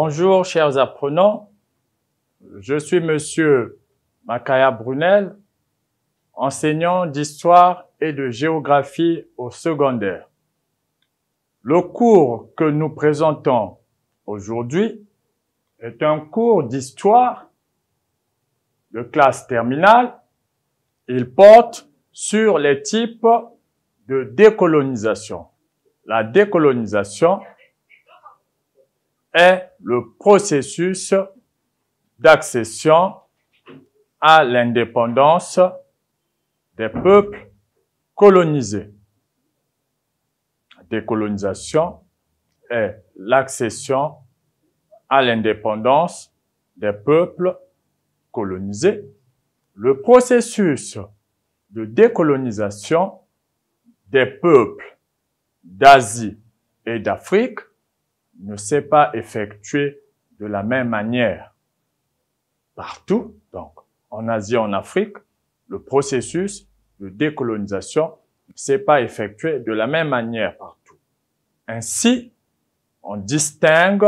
Bonjour, chers apprenants. Je suis Monsieur Makaya Brunel, enseignant d'histoire et de géographie au secondaire. Le cours que nous présentons aujourd'hui est un cours d'histoire de classe terminale. Il porte sur les types de décolonisation. La décolonisation est le processus d'accession à l'indépendance des peuples colonisés. décolonisation est l'accession à l'indépendance des peuples colonisés. Le processus de décolonisation des peuples d'Asie et d'Afrique ne s'est pas effectué de la même manière. Partout, donc, en Asie, en Afrique, le processus de décolonisation ne s'est pas effectué de la même manière partout. Ainsi, on distingue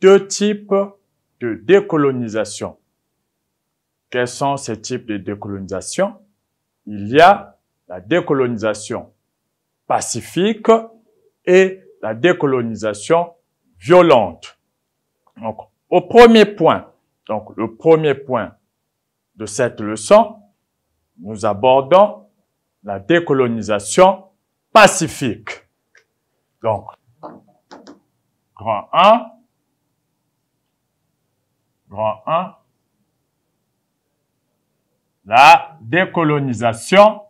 deux types de décolonisation. Quels sont ces types de décolonisation Il y a la décolonisation pacifique et la décolonisation violente. Donc, au premier point, donc le premier point de cette leçon, nous abordons la décolonisation pacifique. Donc, grand 1, grand 1, la décolonisation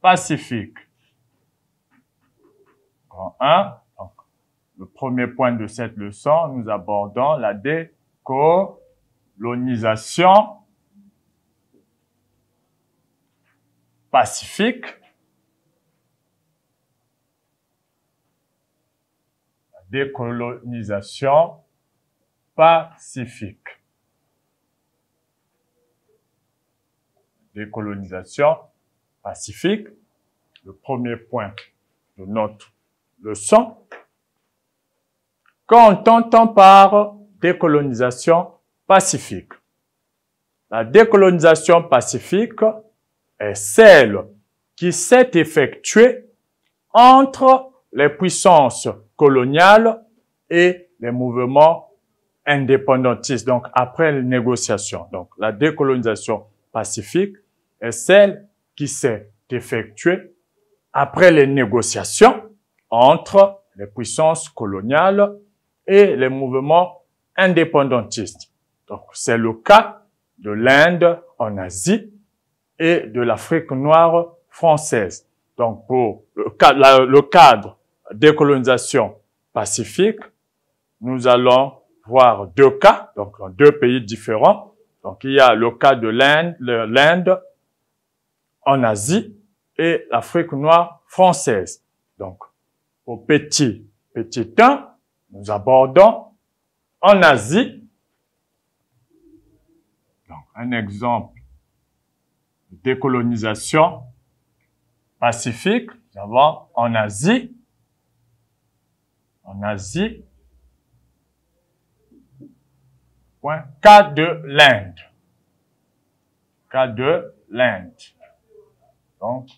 pacifique. Grand 1, le premier point de cette leçon, nous abordons la décolonisation pacifique. La décolonisation pacifique. Décolonisation pacifique, le premier point de notre leçon quand on entend par décolonisation pacifique. La décolonisation pacifique est celle qui s'est effectuée entre les puissances coloniales et les mouvements indépendantistes, donc après les négociations. Donc la décolonisation pacifique est celle qui s'est effectuée après les négociations entre les puissances coloniales et les mouvements indépendantistes. Donc, c'est le cas de l'Inde en Asie et de l'Afrique noire française. Donc, pour le cadre décolonisation pacifique, nous allons voir deux cas, donc dans deux pays différents. Donc, il y a le cas de l'Inde en Asie et l'Afrique noire française. Donc, au petit, petit temps, nous abordons en Asie. Donc, un exemple de décolonisation pacifique, nous en Asie, en Asie, point, cas de l'Inde. Cas de l'Inde. Donc,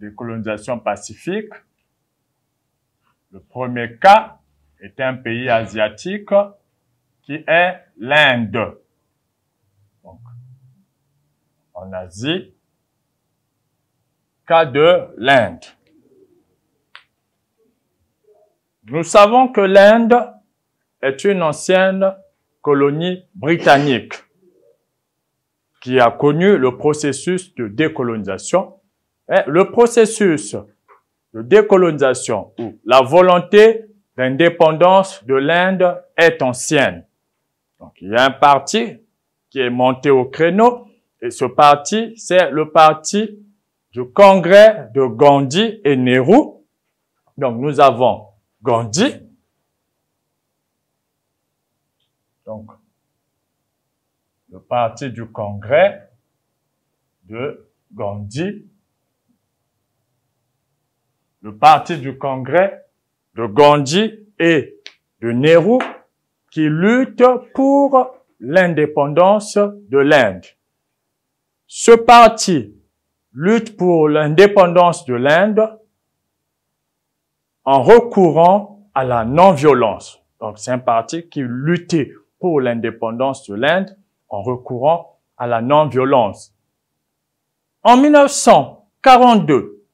décolonisation pacifique. Le premier cas, est un pays asiatique qui est l'Inde. Donc, en Asie, cas de l'Inde. Nous savons que l'Inde est une ancienne colonie britannique qui a connu le processus de décolonisation. le processus de décolonisation, ou la volonté l'indépendance de l'Inde est ancienne. Donc, il y a un parti qui est monté au créneau, et ce parti, c'est le parti du Congrès de Gandhi et Nehru. Donc, nous avons Gandhi. Donc, le parti du Congrès de Gandhi. Le parti du Congrès de Gandhi et de Nehru qui luttent pour l'indépendance de l'Inde. Ce parti lutte pour l'indépendance de l'Inde en recourant à la non-violence. Donc c'est un parti qui luttait pour l'indépendance de l'Inde en recourant à la non-violence. En 1942,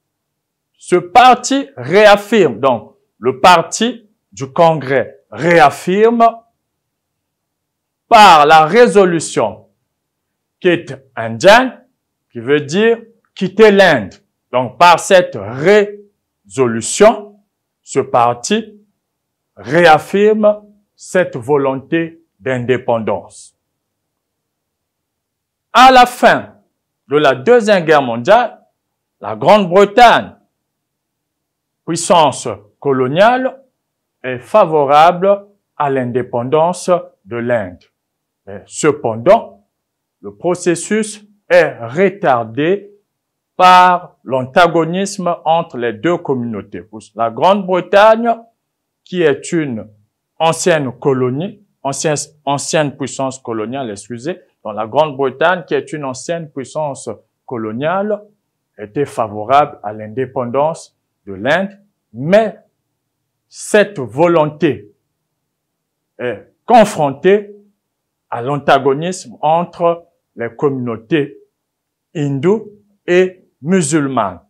ce parti réaffirme donc le parti du Congrès réaffirme par la résolution quitte indienne, qui veut dire quitter l'Inde. Donc par cette résolution, ce parti réaffirme cette volonté d'indépendance. À la fin de la Deuxième Guerre mondiale, la Grande-Bretagne, puissance coloniale est favorable à l'indépendance de l'Inde. Cependant, le processus est retardé par l'antagonisme entre les deux communautés. la Grande-Bretagne, qui est une ancienne colonie, ancienne, puissance coloniale, excusez, dans la Grande-Bretagne, qui est une ancienne puissance coloniale, était favorable à l'indépendance de l'Inde, mais cette volonté est confrontée à l'antagonisme entre les communautés hindoues et musulmanes.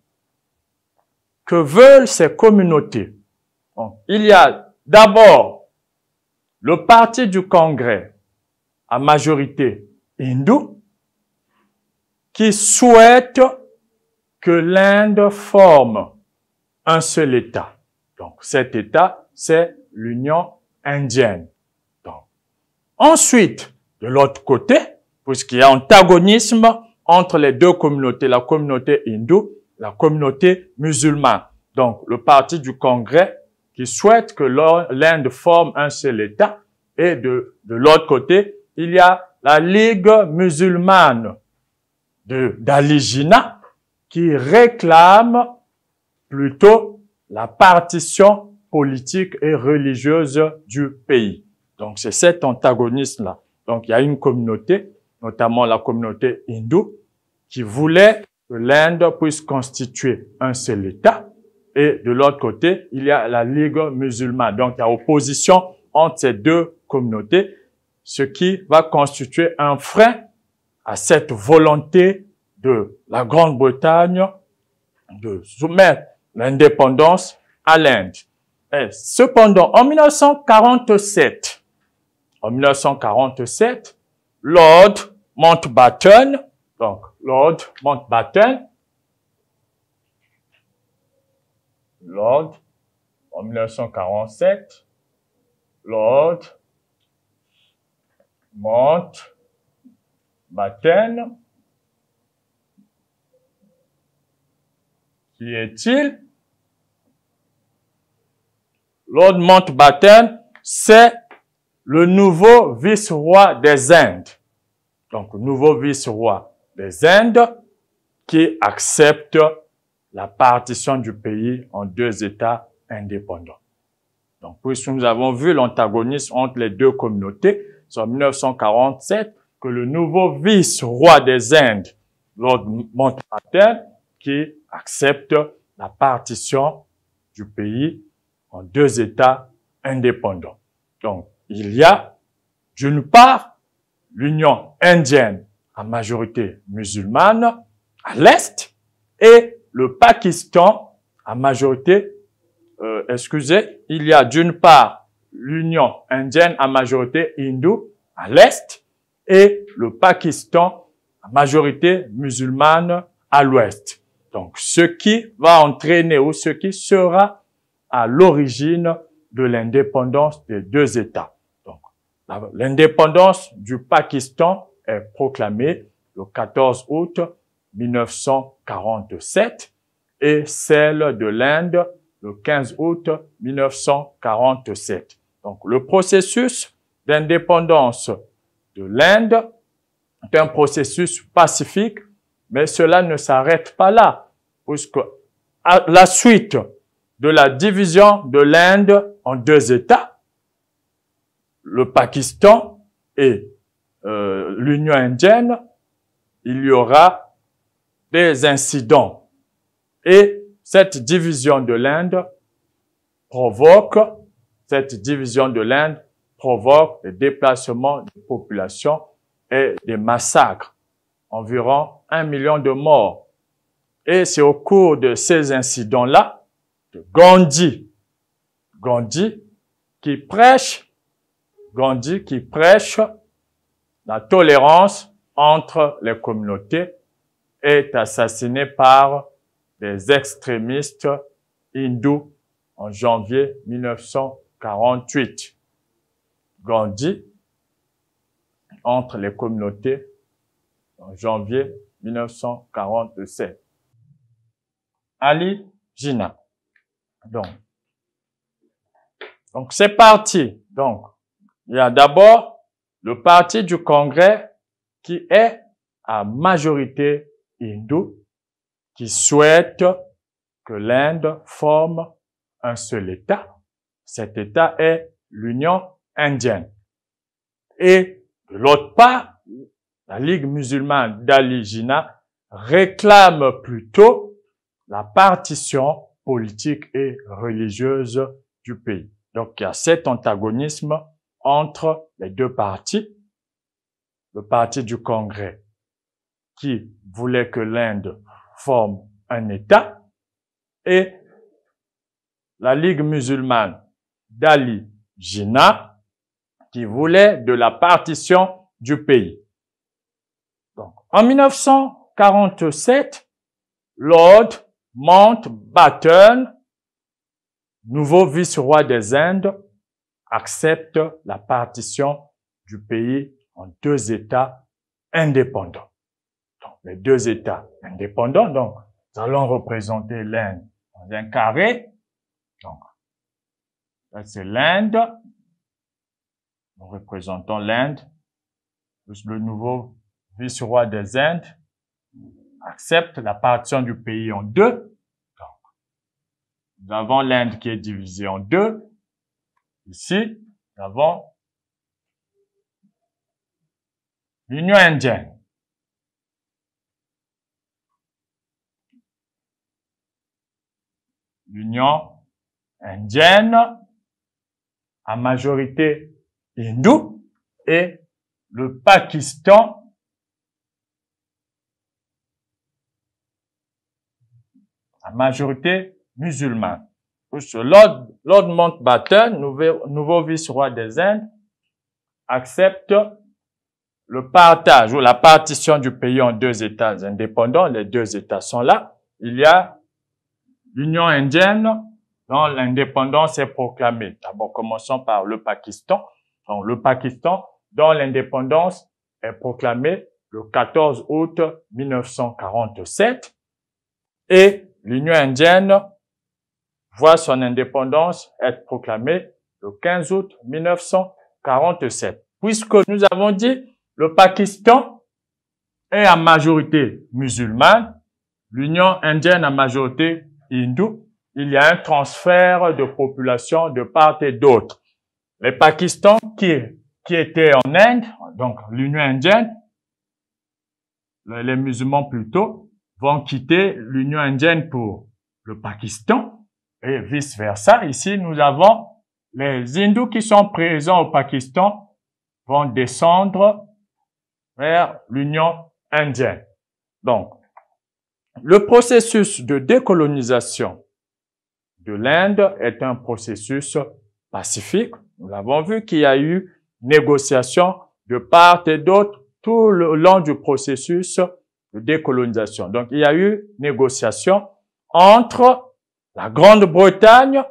Que veulent ces communautés Il y a d'abord le parti du Congrès à majorité hindoue qui souhaite que l'Inde forme un seul État. Donc cet État, c'est l'Union indienne. Donc, ensuite, de l'autre côté, puisqu'il y a antagonisme entre les deux communautés, la communauté hindoue, la communauté musulmane. Donc le parti du Congrès qui souhaite que l'Inde forme un seul État et de, l'autre côté, il y a la Ligue musulmane d'Aligina qui réclame plutôt la partition politique et religieuse du pays. Donc c'est cet antagonisme-là. Donc il y a une communauté, notamment la communauté hindoue, qui voulait que l'Inde puisse constituer un seul État. Et de l'autre côté, il y a la Ligue musulmane. Donc il y a opposition entre ces deux communautés, ce qui va constituer un frein à cette volonté de la Grande-Bretagne de soumettre l'indépendance à l'Inde. Eh, cependant, en 1947, en 1947, Lord Mountbatten, donc Lord Mountbatten, Lord, en 1947, Lord Mountbatten, qui est-il Lord Mountbatten, c'est le nouveau vice-roi des Indes. Donc, nouveau vice-roi des Indes qui accepte la partition du pays en deux États indépendants. Donc, puisque nous avons vu l'antagonisme entre les deux communautés, c'est en 1947 que le nouveau vice-roi des Indes, Lord Mountbatten, qui accepte la partition du pays deux États indépendants. Donc, il y a d'une part l'Union indienne à majorité musulmane à l'Est et le Pakistan à majorité, euh, excusez, il y a d'une part l'Union indienne à majorité hindoue à l'Est et le Pakistan à majorité musulmane à l'Ouest. Donc, ce qui va entraîner ou ce qui sera à l'origine de l'indépendance des deux États. Donc, l'indépendance du Pakistan est proclamée le 14 août 1947 et celle de l'Inde le 15 août 1947. Donc, le processus d'indépendance de l'Inde est un processus pacifique, mais cela ne s'arrête pas là, puisque la suite de la division de l'Inde en deux États, le Pakistan et euh, l'Union indienne, il y aura des incidents. Et cette division de l'Inde provoque, cette division de l'Inde provoque des déplacements de populations et des massacres. Environ un million de morts. Et c'est au cours de ces incidents-là Gandhi. Gandhi qui prêche, Gandhi qui prêche la tolérance entre les communautés est assassiné par des extrémistes hindous en janvier 1948. Gandhi entre les communautés en janvier 1947. Ali Jinnah donc, donc c'est parti. Donc, il y a d'abord le parti du Congrès qui est à majorité hindoue, qui souhaite que l'Inde forme un seul État. Cet État est l'Union indienne. Et de l'autre part, la Ligue musulmane d'Ali réclame plutôt la partition politique et religieuse du pays. Donc il y a cet antagonisme entre les deux partis. Le parti du Congrès qui voulait que l'Inde forme un État et la Ligue musulmane d'Ali Jinnah qui voulait de la partition du pays. Donc, en 1947, Lord Mountbatten, nouveau vice-roi des Indes, accepte la partition du pays en deux États indépendants. Donc, les deux États indépendants, donc, nous allons représenter l'Inde dans un carré. Donc, là, c'est l'Inde. Nous représentons l'Inde, le nouveau vice-roi des Indes accepte la partition du pays en deux. Donc, nous avons l'Inde qui est divisée en deux. Ici, nous avons l'Union indienne. L'Union indienne à majorité hindoue et le Pakistan majorité musulmane. Lord, Lord Mountbatten, nouveau, nouveau vice-roi des Indes, accepte le partage ou la partition du pays en deux États indépendants. Les deux États sont là. Il y a l'Union indienne dont l'indépendance est proclamée. D'abord, commençons par le Pakistan. Donc, le Pakistan dont l'indépendance est proclamée le 14 août 1947. Et L'Union indienne voit son indépendance être proclamée le 15 août 1947. Puisque nous avons dit le Pakistan est à majorité musulmane, l'Union indienne à majorité hindoue, il y a un transfert de population de part et d'autre. Les Pakistan qui, qui étaient en Inde, donc l'Union indienne, les musulmans plutôt, vont quitter l'Union indienne pour le Pakistan et vice-versa. Ici, nous avons les hindous qui sont présents au Pakistan vont descendre vers l'Union indienne. Donc, le processus de décolonisation de l'Inde est un processus pacifique. Nous l'avons vu qu'il y a eu négociations de part et d'autre tout le long du processus de décolonisation. Donc, il y a eu négociation entre la Grande-Bretagne,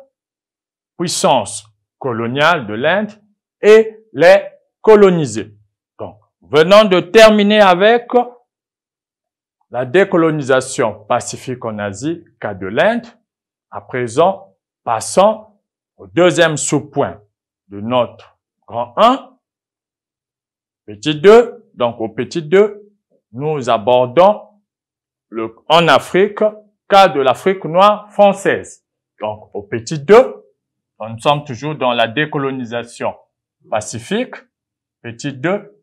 puissance coloniale de l'Inde, et les colonisés. Donc, venons de terminer avec la décolonisation pacifique en Asie, cas de l'Inde. À présent, passons au deuxième sous-point de notre grand 1, petit 2, donc au petit 2, nous abordons le, en Afrique, cas de l'Afrique noire française. Donc, au petit 2, nous sommes toujours dans la décolonisation pacifique. Petit 2,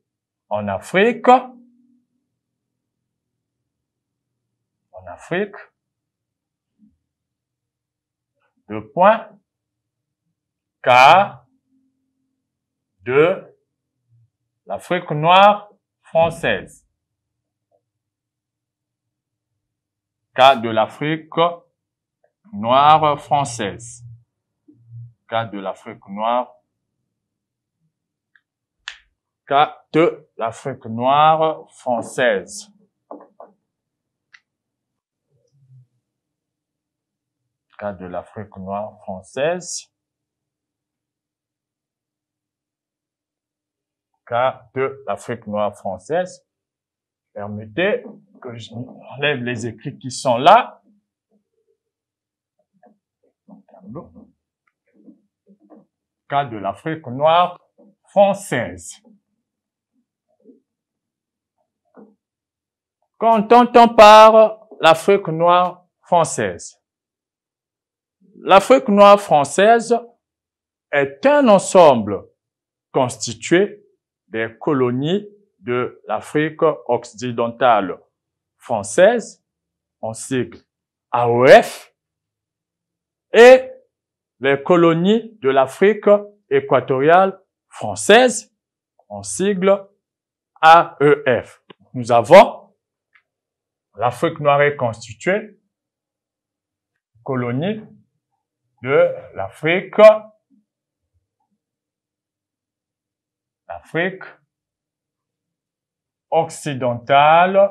en Afrique. En Afrique. Deux points. Cas de l'Afrique noire française. cas de l'Afrique noire française. Cas de l'Afrique noire. Cas de l'Afrique noire française. Cas de l'Afrique noire française. Cas de l'Afrique noire française. Permettez que je enlève les écrits qui sont là. Cas de l'Afrique noire française. Quand on entend par l'Afrique noire française, l'Afrique noire française est un ensemble constitué des colonies de l'Afrique occidentale française, en sigle AOF, et les colonies de l'Afrique équatoriale française, en sigle AEF. Nous avons l'Afrique noire constituée, colonie de l'Afrique, l'Afrique occidentale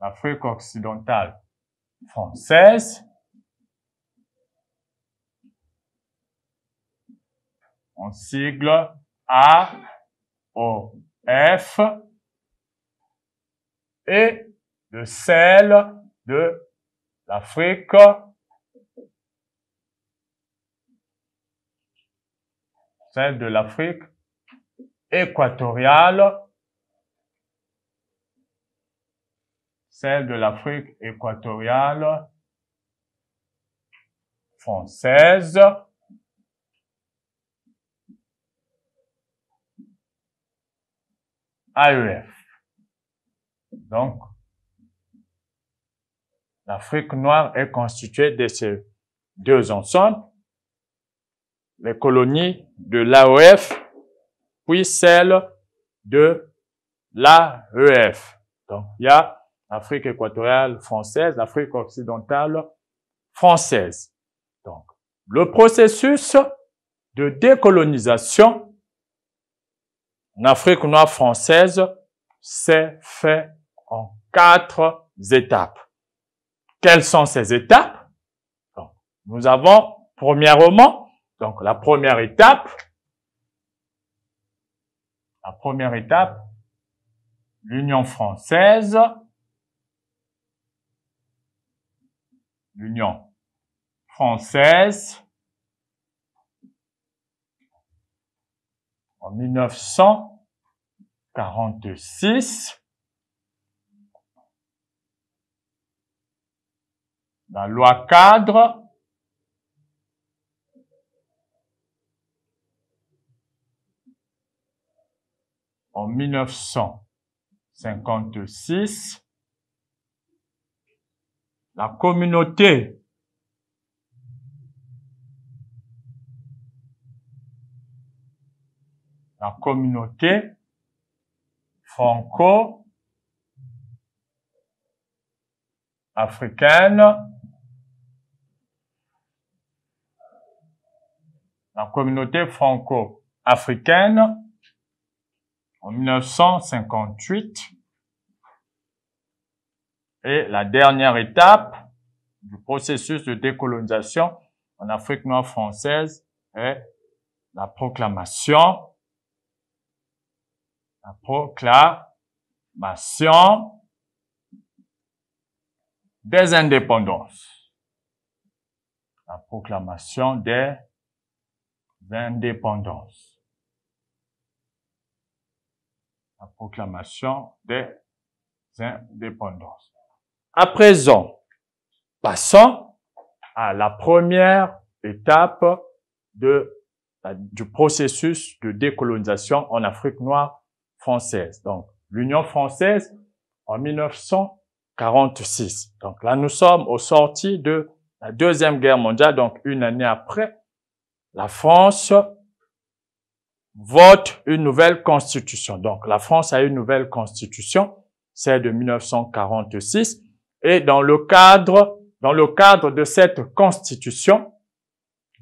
l'Afrique occidentale française, en sigle F et de celle de l'Afrique celle de l'Afrique équatoriale, celle de l'Afrique équatoriale française, AEF. Donc, l'Afrique noire est constituée de ces deux ensembles les colonies de l'AOF, puis celles de l'AEF. Donc, il y a l'Afrique équatoriale française, l'Afrique occidentale française. Donc, le processus de décolonisation en Afrique noire française s'est fait en quatre étapes. Quelles sont ces étapes? nous avons, premièrement, donc la première étape, la première étape, l'Union française, l'Union française en 1946 la loi cadre en 1956, la communauté la communauté franco-africaine, la communauté franco-africaine en 1958. Et la dernière étape du processus de décolonisation en Afrique noire française est la proclamation, la proclamation des indépendances, la proclamation des indépendances. la proclamation des indépendances. À présent, passons à la première étape de, du processus de décolonisation en Afrique noire française. Donc, l'Union française en 1946. Donc là, nous sommes au sorti de la Deuxième Guerre mondiale, donc une année après. La France vote une nouvelle constitution. Donc, la France a une nouvelle constitution, celle de 1946, et dans le cadre, dans le cadre de cette constitution,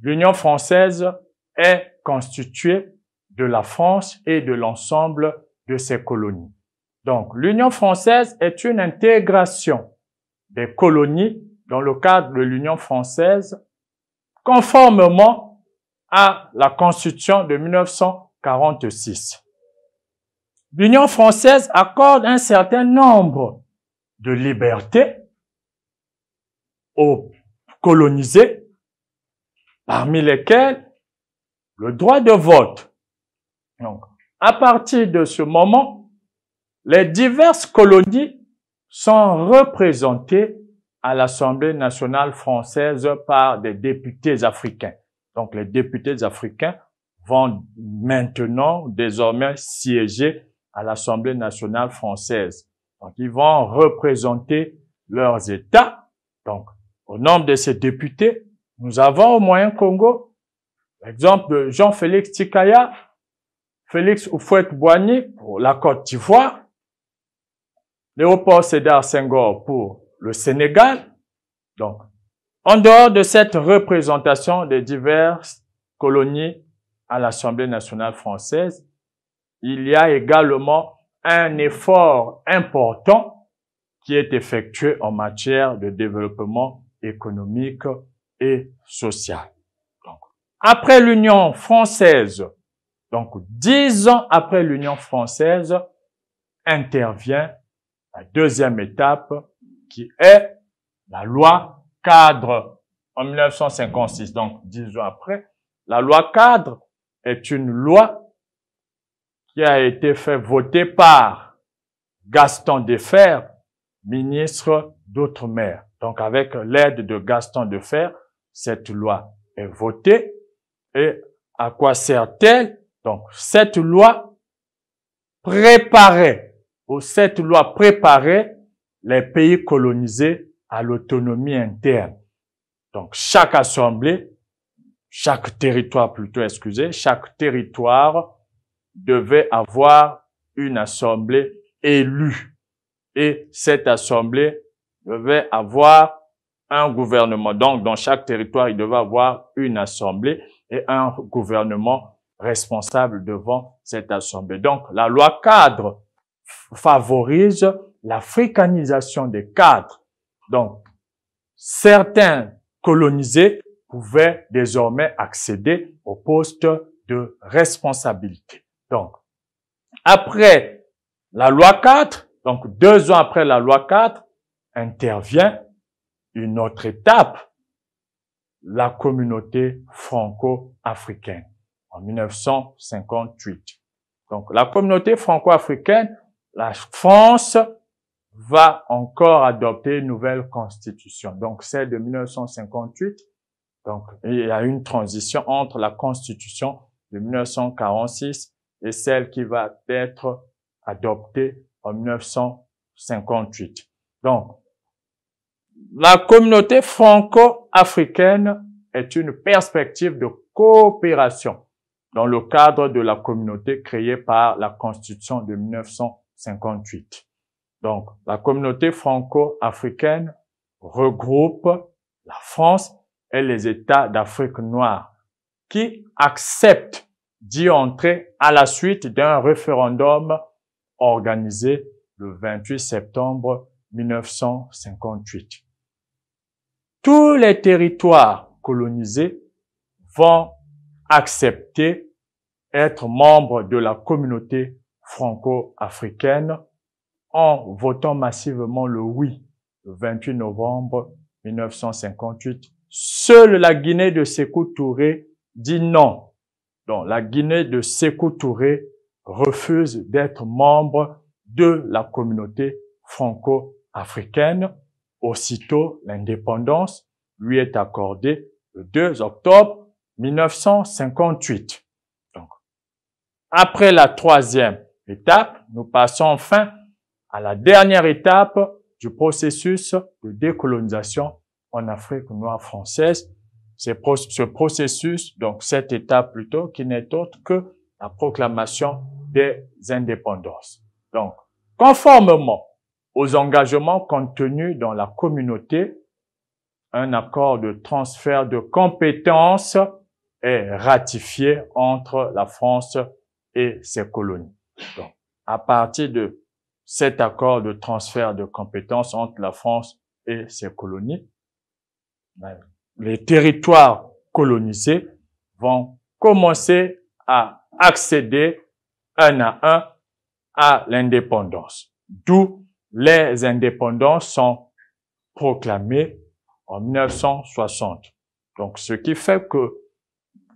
l'Union française est constituée de la France et de l'ensemble de ses colonies. Donc, l'Union française est une intégration des colonies dans le cadre de l'Union française, conformément à la Constitution de 1946. L'Union française accorde un certain nombre de libertés aux colonisés, parmi lesquels le droit de vote. Donc, à partir de ce moment, les diverses colonies sont représentées à l'Assemblée nationale française par des députés africains. Donc les députés africains vont maintenant désormais siéger à l'Assemblée nationale française. Donc ils vont représenter leurs États. Donc au nombre de ces députés, nous avons au Moyen-Congo, l'exemple de Jean-Félix Tikaya, Félix Oufouette-Boigny pour la Côte d'Ivoire, Léopold Sédar Senghor pour le Sénégal. Donc, en dehors de cette représentation des diverses colonies à l'Assemblée nationale française, il y a également un effort important qui est effectué en matière de développement économique et social. après l'Union française, donc dix ans après l'Union française, intervient la deuxième étape qui est la loi cadre en 1956, donc dix ans après, la loi cadre est une loi qui a été fait voter par Gaston Defer, ministre d'Outre-mer. Donc avec l'aide de Gaston Defer, cette loi est votée. Et à quoi sert-elle Donc cette loi préparait, ou cette loi préparait les pays colonisés à l'autonomie interne. Donc chaque assemblée, chaque territoire plutôt, excusez, chaque territoire devait avoir une assemblée élue. Et cette assemblée devait avoir un gouvernement. Donc, dans chaque territoire, il devait avoir une assemblée et un gouvernement responsable devant cette assemblée. Donc, la loi cadre favorise l'africanisation des cadres donc, certains colonisés pouvaient désormais accéder au poste de responsabilité. Donc, après la loi 4, donc deux ans après la loi 4, intervient une autre étape, la communauté franco-africaine en 1958. Donc, la communauté franco-africaine, la France va encore adopter une nouvelle constitution. Donc celle de 1958. Donc il y a une transition entre la constitution de 1946 et celle qui va être adoptée en 1958. Donc la communauté franco-africaine est une perspective de coopération dans le cadre de la communauté créée par la Constitution de 1958. Donc, la communauté franco-africaine regroupe la France et les États d'Afrique noire qui acceptent d'y entrer à la suite d'un référendum organisé le 28 septembre 1958. Tous les territoires colonisés vont accepter être membres de la communauté franco-africaine en votant massivement le oui le 28 novembre 1958, seule la Guinée de Sékou Touré dit non. Donc la Guinée de Sékou Touré refuse d'être membre de la communauté franco-africaine. Aussitôt, l'indépendance lui est accordée le 2 octobre 1958. Donc, après la troisième étape, nous passons enfin à la dernière étape du processus de décolonisation en Afrique noire française. Ce processus, donc cette étape plutôt, qui n'est autre que la proclamation des indépendances. Donc, conformément aux engagements contenus dans la communauté, un accord de transfert de compétences est ratifié entre la France et ses colonies. Donc, à partir de cet accord de transfert de compétences entre la France et ses colonies, ben, les territoires colonisés vont commencer à accéder un à un à l'indépendance. D'où les indépendances sont proclamées en 1960. Donc, ce qui fait que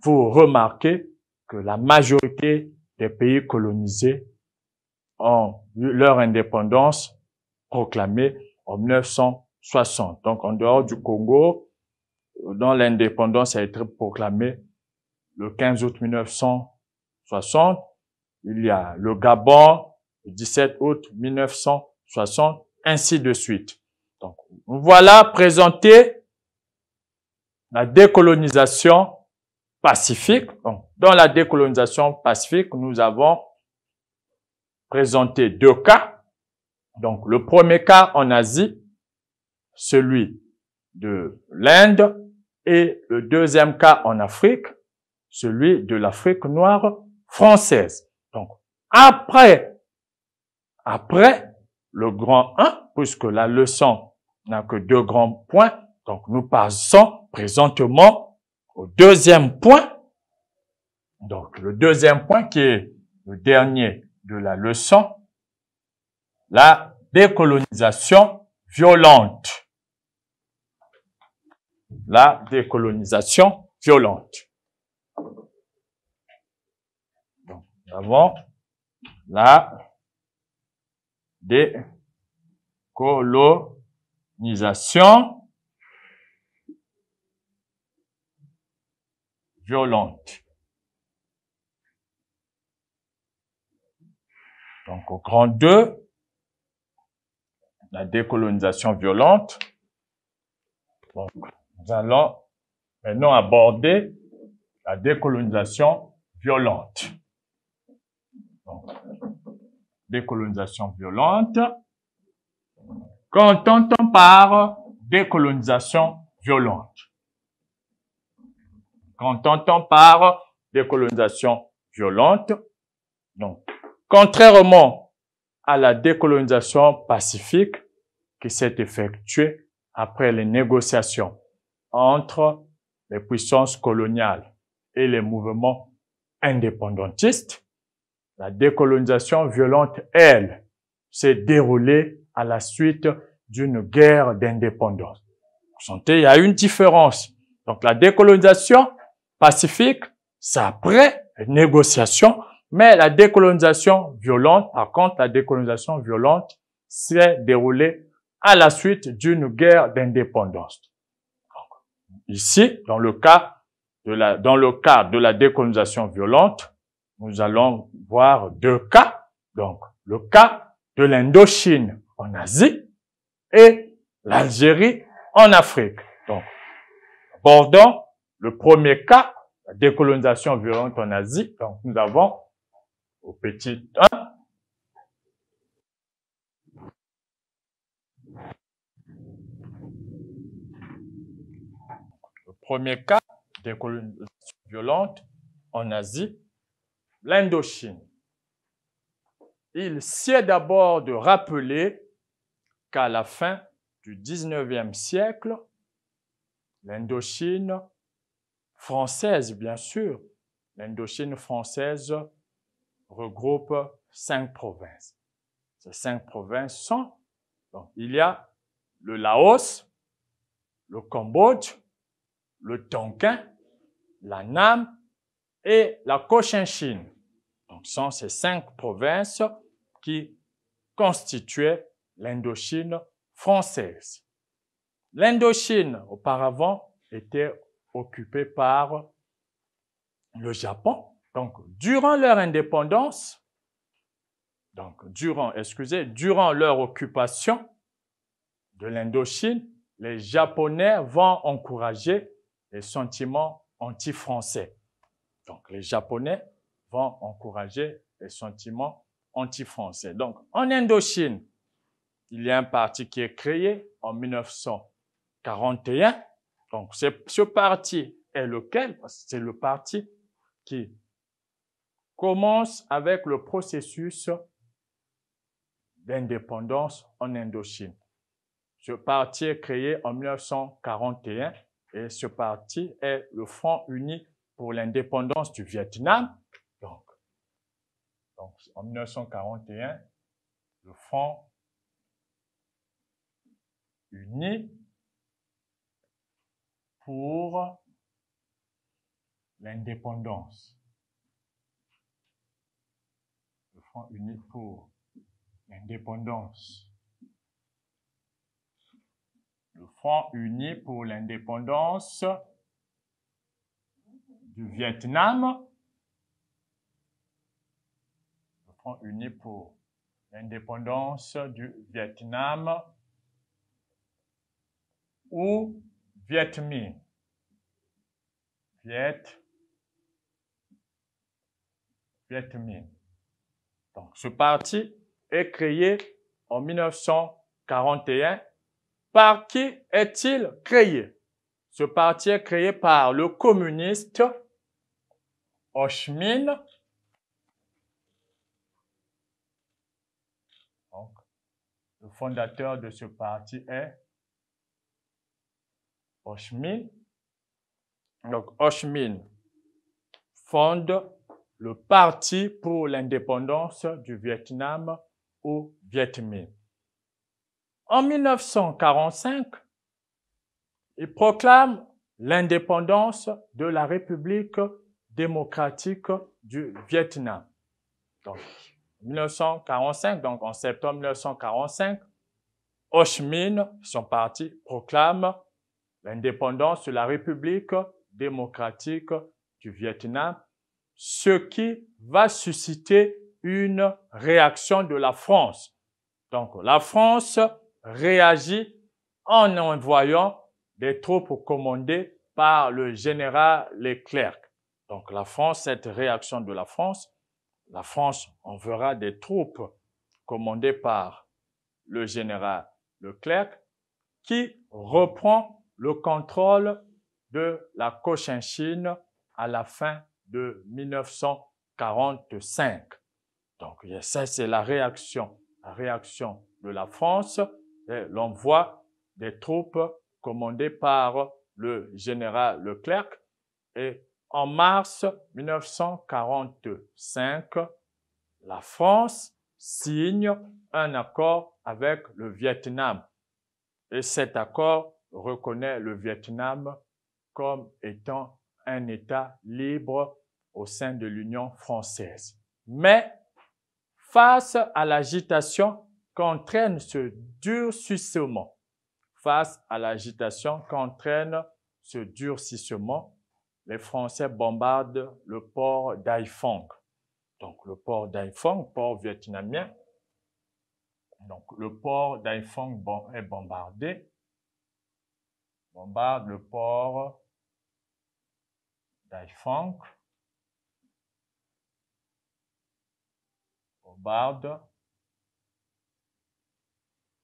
vous remarquez que la majorité des pays colonisés leur indépendance proclamée en 1960. Donc, en dehors du Congo, dont l'indépendance a été proclamée le 15 août 1960, il y a le Gabon le 17 août 1960, ainsi de suite. Donc, voilà présenté la décolonisation pacifique. Donc, dans la décolonisation pacifique, nous avons présenter deux cas. Donc, le premier cas en Asie, celui de l'Inde, et le deuxième cas en Afrique, celui de l'Afrique noire française. Donc, après, après le grand 1, puisque la leçon n'a que deux grands points, donc nous passons présentement au deuxième point. Donc, le deuxième point qui est le dernier de la leçon, la décolonisation violente. La décolonisation violente. Donc, nous avons la décolonisation violente. Donc au grand 2, la décolonisation violente. nous allons maintenant aborder la décolonisation violente. Donc, décolonisation violente. Quand on par décolonisation violente, quand on par décolonisation violente, donc, contrairement à la décolonisation pacifique qui s'est effectuée après les négociations entre les puissances coloniales et les mouvements indépendantistes, la décolonisation violente, elle, s'est déroulée à la suite d'une guerre d'indépendance. Vous sentez, il y a une différence. Donc la décolonisation pacifique, c'est après les négociations, mais la décolonisation violente, par contre, la décolonisation violente s'est déroulée à la suite d'une guerre d'indépendance. Ici, dans le cas de la, dans le cas de la décolonisation violente, nous allons voir deux cas. Donc, le cas de l'Indochine en Asie et l'Algérie en Afrique. Donc, abordons le premier cas, la décolonisation violente en Asie. Donc, nous avons au petit 1. Le premier cas des colonisations violentes en Asie, l'Indochine. Il sied d'abord de rappeler qu'à la fin du 19e siècle, l'Indochine française, bien sûr, l'Indochine française regroupe cinq provinces. Ces cinq provinces sont, donc, il y a le Laos, le Cambodge, le Tonkin, la Nam et la Cochinchine. Donc, sont ces cinq provinces qui constituaient l'Indochine française. L'Indochine, auparavant, était occupée par le Japon, donc, durant leur indépendance, donc, durant, excusez, durant leur occupation de l'Indochine, les Japonais vont encourager les sentiments anti-français. Donc, les Japonais vont encourager les sentiments anti-français. Donc, en Indochine, il y a un parti qui est créé en 1941. Donc, ce parti est lequel? C'est le parti qui commence avec le processus d'indépendance en Indochine. Ce parti est créé en 1941 et ce parti est le Front uni pour l'indépendance du Vietnam. Donc, en 1941, le Front uni pour l'indépendance front uni pour l'indépendance. Le front uni pour l'indépendance du Vietnam, le front uni pour l'indépendance du Vietnam ou Viet Minh. Viet, Viet Minh. Donc, ce parti est créé en 1941. Par qui est-il créé? Ce parti est créé par le communiste Oshmin. Donc, le fondateur de ce parti est Oshmin. Donc, Oshmin fonde le Parti pour l'indépendance du Vietnam au Viet Minh. En 1945, il proclame l'indépendance de la République démocratique du Vietnam. Donc, 1945, donc en septembre 1945, Ho Chi Minh, son parti, proclame l'indépendance de la République démocratique du Vietnam ce qui va susciter une réaction de la France. Donc la France réagit en envoyant des troupes commandées par le général Leclerc. Donc la France, cette réaction de la France, la France enverra des troupes commandées par le général Leclerc qui reprend le contrôle de la Cochinchine à la fin de 1945. Donc, ça, c'est la réaction, réaction de la France l'envoi des troupes commandées par le général Leclerc. Et en mars 1945, la France signe un accord avec le Vietnam. Et cet accord reconnaît le Vietnam comme étant un État libre au sein de l'Union française. Mais face à l'agitation qu'entraîne ce durcissement, face à l'agitation qu'entraîne ce durcissement, les Français bombardent le port d'Haiphong. Donc le port d'Haiphong, port vietnamien, donc le port d'Haiphong est bombardé, bombarde le port d'Haiphong.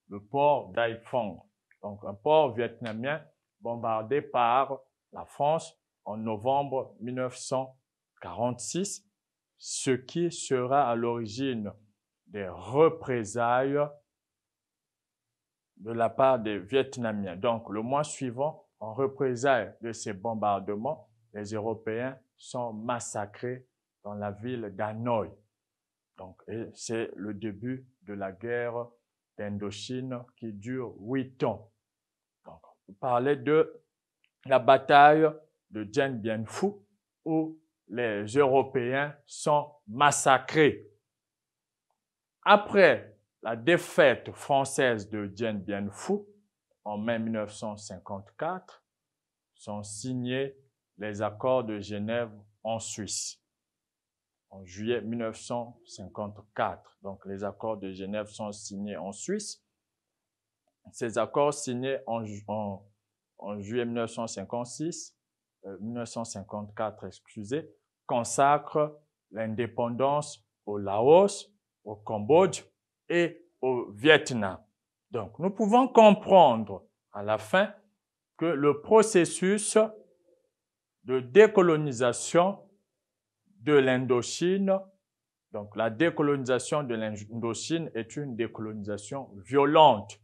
le port d'Haiphong, donc un port vietnamien bombardé par la France en novembre 1946, ce qui sera à l'origine des représailles de la part des Vietnamiens. Donc le mois suivant, en représailles de ces bombardements, les Européens sont massacrés dans la ville d'Hanoï. Donc, c'est le début de la guerre d'Indochine qui dure huit ans. Donc, on parlait de la bataille de Dien Bien Phu où les Européens sont massacrés. Après la défaite française de Dien Bien Phu en mai 1954, sont signés les accords de Genève en Suisse en juillet 1954. Donc les accords de Genève sont signés en Suisse. Ces accords signés en, juillet 1956, 1954, euh, excusez, consacrent l'indépendance au Laos, au Cambodge et au Vietnam. Donc nous pouvons comprendre à la fin que le processus de décolonisation de l'Indochine. Donc la décolonisation de l'Indochine est une décolonisation violente.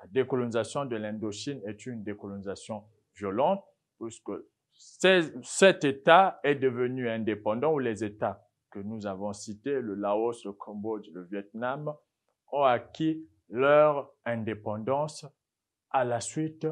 La décolonisation de l'Indochine est une décolonisation violente puisque cet État est devenu indépendant ou les États que nous avons cités, le Laos, le Cambodge, le Vietnam, ont acquis leur indépendance à la suite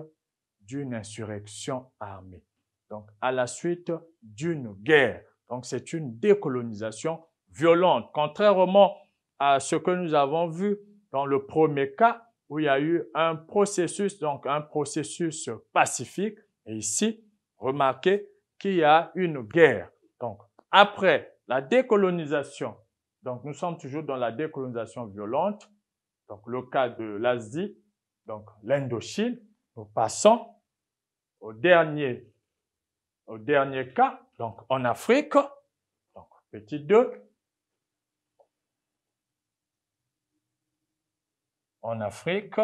d'une insurrection armée, donc à la suite d'une guerre. Donc c'est une décolonisation violente, contrairement à ce que nous avons vu dans le premier cas où il y a eu un processus, donc un processus pacifique. Et ici, remarquez qu'il y a une guerre. Donc après la décolonisation, donc nous sommes toujours dans la décolonisation violente, donc le cas de l'Asie, donc l'Indochine, nous passons dernier, au dernier cas, donc en Afrique, donc petit 2, en Afrique,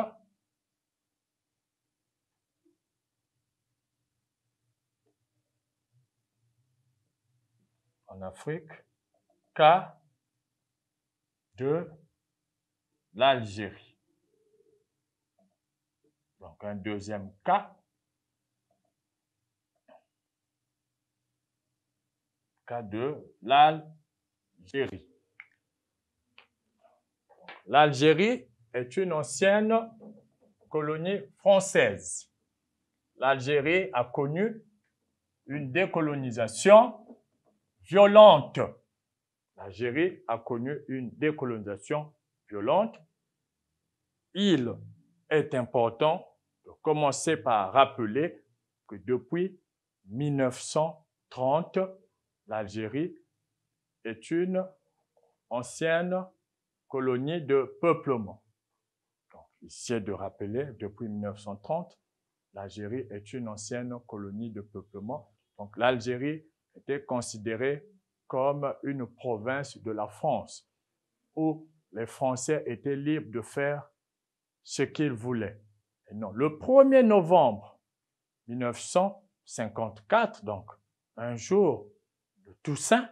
en Afrique, cas de l'Algérie. Donc un deuxième cas cas de l'Algérie. L'Algérie est une ancienne colonie française. L'Algérie a connu une décolonisation violente. L'Algérie a connu une décolonisation violente. Il est important de commencer par rappeler que depuis 1930, l'Algérie est une ancienne colonie de peuplement. Donc, sied de rappeler, depuis 1930, l'Algérie est une ancienne colonie de peuplement. Donc, l'Algérie était considérée comme une province de la France, où les Français étaient libres de faire ce qu'ils voulaient. non, le 1er novembre 1954, donc, un jour Toussaint,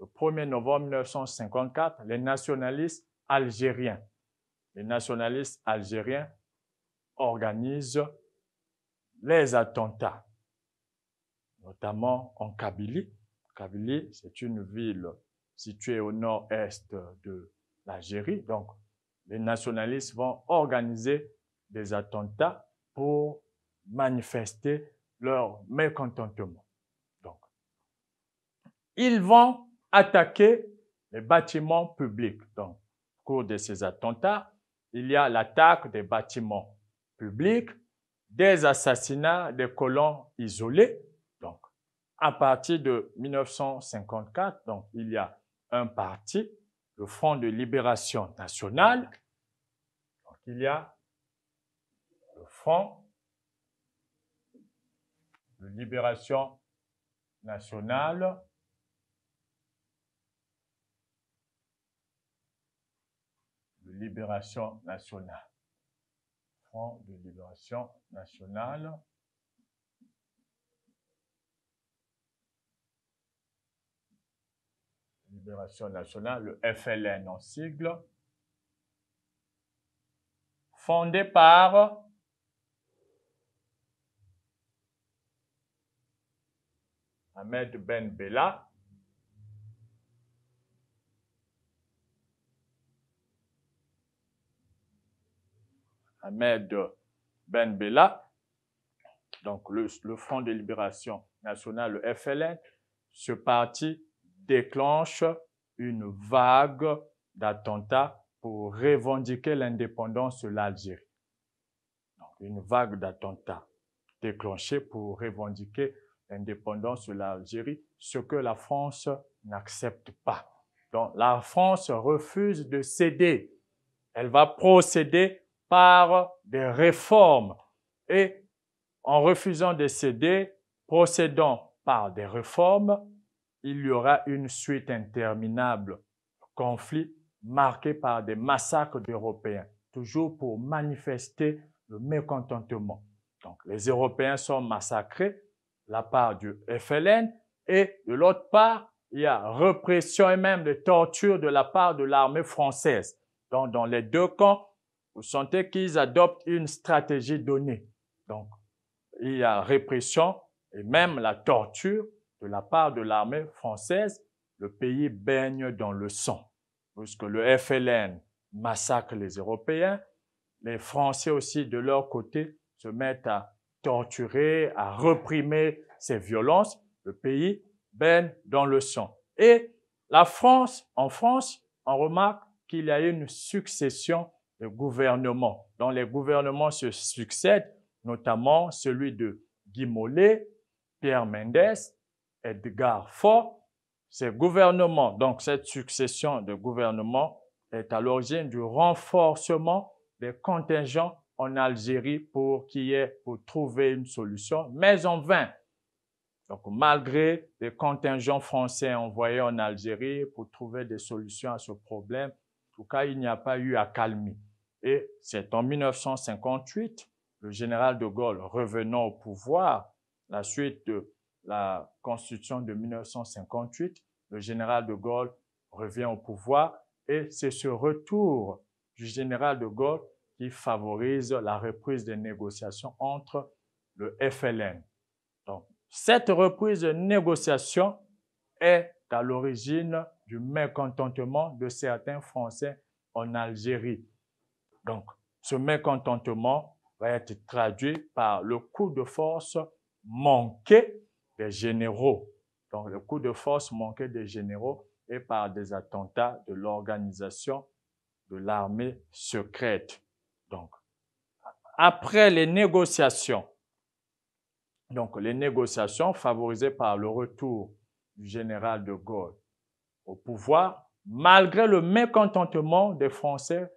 le 1er novembre 1954, les nationalistes algériens, les nationalistes algériens organisent les attentats, notamment en Kabylie. Kabylie, c'est une ville située au nord-est de l'Algérie. Donc, les nationalistes vont organiser des attentats pour manifester leur mécontentement ils vont attaquer les bâtiments publics. Donc, au cours de ces attentats, il y a l'attaque des bâtiments publics, des assassinats des colons isolés. Donc, à partir de 1954, donc, il y a un parti, le Front de libération nationale. Donc, il y a le Front de libération nationale libération nationale. Front de libération nationale. Libération nationale, le FLN en sigle. Fondé par Ahmed Ben Bella, Ahmed Ben Bella, donc le, le Front de libération nationale, le FLN, ce parti déclenche une vague d'attentats pour revendiquer l'indépendance de l'Algérie. une vague d'attentats déclenchée pour revendiquer l'indépendance de l'Algérie, ce que la France n'accepte pas. Donc la France refuse de céder. Elle va procéder par des réformes et en refusant de céder, procédant par des réformes, il y aura une suite interminable de conflits marqués par des massacres d'Européens, toujours pour manifester le mécontentement. Donc les Européens sont massacrés, la part du FLN, et de l'autre part, il y a répression et même de torture de la part de l'armée française. Donc dans les deux camps, vous sentez qu'ils adoptent une stratégie donnée. Donc, il y a répression et même la torture de la part de l'armée française. Le pays baigne dans le sang, puisque le FLN massacre les Européens. Les Français aussi, de leur côté, se mettent à torturer, à reprimer ces violences. Le pays baigne dans le sang. Et la France, en France, on remarque qu'il y a une succession gouvernements, dont les gouvernements se succèdent, notamment celui de Guy Mollet, Pierre Mendès, Edgar Faure. Ces gouvernements, donc cette succession de gouvernements, est à l'origine du renforcement des contingents en Algérie pour ait, pour trouver une solution, mais en vain. Donc, malgré les contingents français envoyés en Algérie pour trouver des solutions à ce problème, en tout cas, il n'y a pas eu accalmie. Et c'est en 1958, le général de Gaulle revenant au pouvoir, la suite de la Constitution de 1958, le général de Gaulle revient au pouvoir et c'est ce retour du général de Gaulle qui favorise la reprise des négociations entre le FLN. Donc, cette reprise de négociations est à l'origine du mécontentement de certains Français en Algérie. Donc, ce mécontentement va être traduit par le coup de force manqué des généraux. Donc, le coup de force manqué des généraux et par des attentats de l'organisation de l'armée secrète. Donc, après les négociations, donc les négociations favorisées par le retour du général de Gaulle au pouvoir, malgré le mécontentement des Français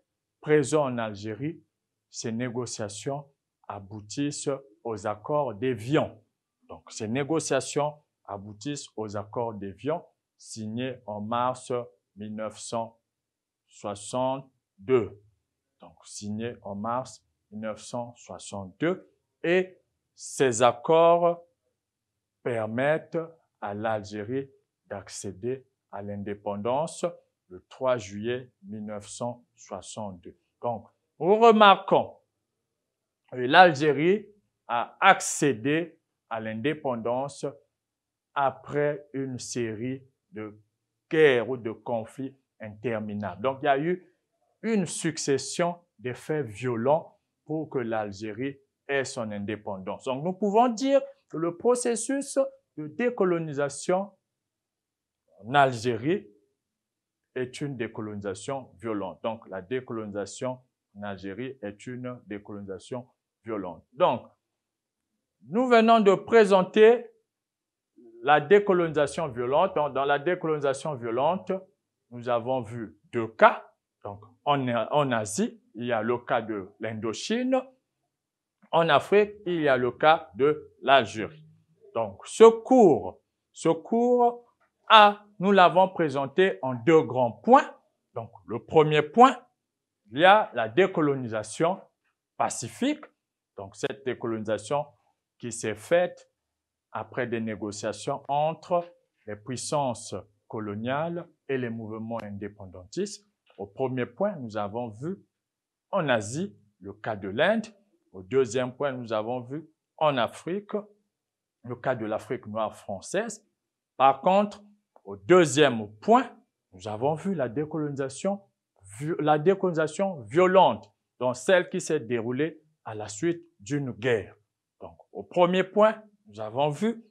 Présents en Algérie, ces négociations aboutissent aux accords d'Évian. Donc, ces négociations aboutissent aux accords d'évion signés en mars 1962. Donc, signés en mars 1962. Et ces accords permettent à l'Algérie d'accéder à l'indépendance le 3 juillet 1962. Donc, remarquons que l'Algérie a accédé à l'indépendance après une série de guerres ou de conflits interminables. Donc, il y a eu une succession d'effets violents pour que l'Algérie ait son indépendance. Donc, nous pouvons dire que le processus de décolonisation en Algérie est une décolonisation violente. Donc, la décolonisation en Algérie est une décolonisation violente. Donc, nous venons de présenter la décolonisation violente. Dans la décolonisation violente, nous avons vu deux cas. Donc, en, en Asie, il y a le cas de l'Indochine. En Afrique, il y a le cas de l'Algérie. Donc, ce cours, ce cours a, nous l'avons présenté en deux grands points. Donc, le premier point, il y a la décolonisation pacifique. Donc, cette décolonisation qui s'est faite après des négociations entre les puissances coloniales et les mouvements indépendantistes. Au premier point, nous avons vu en Asie le cas de l'Inde. Au deuxième point, nous avons vu en Afrique le cas de l'Afrique noire française. Par contre, au deuxième point, nous avons vu la décolonisation, la décolonisation violente, donc celle qui s'est déroulée à la suite d'une guerre. Donc, au premier point, nous avons vu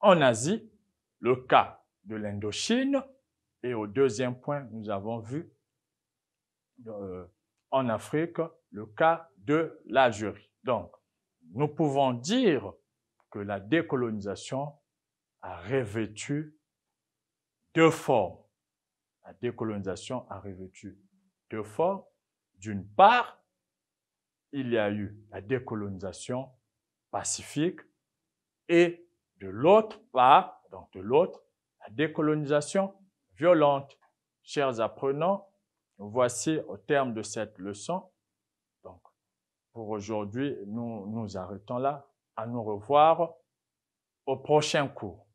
en Asie le cas de l'Indochine et au deuxième point, nous avons vu euh, en Afrique le cas de l'Algérie. Donc, nous pouvons dire que la décolonisation a revêtu deux formes. La décolonisation a revêtu deux formes. D'une part, il y a eu la décolonisation pacifique et de l'autre part, donc de l'autre, la décolonisation violente. Chers apprenants, voici au terme de cette leçon. Donc, pour aujourd'hui, nous nous arrêtons là. À nous revoir au prochain cours.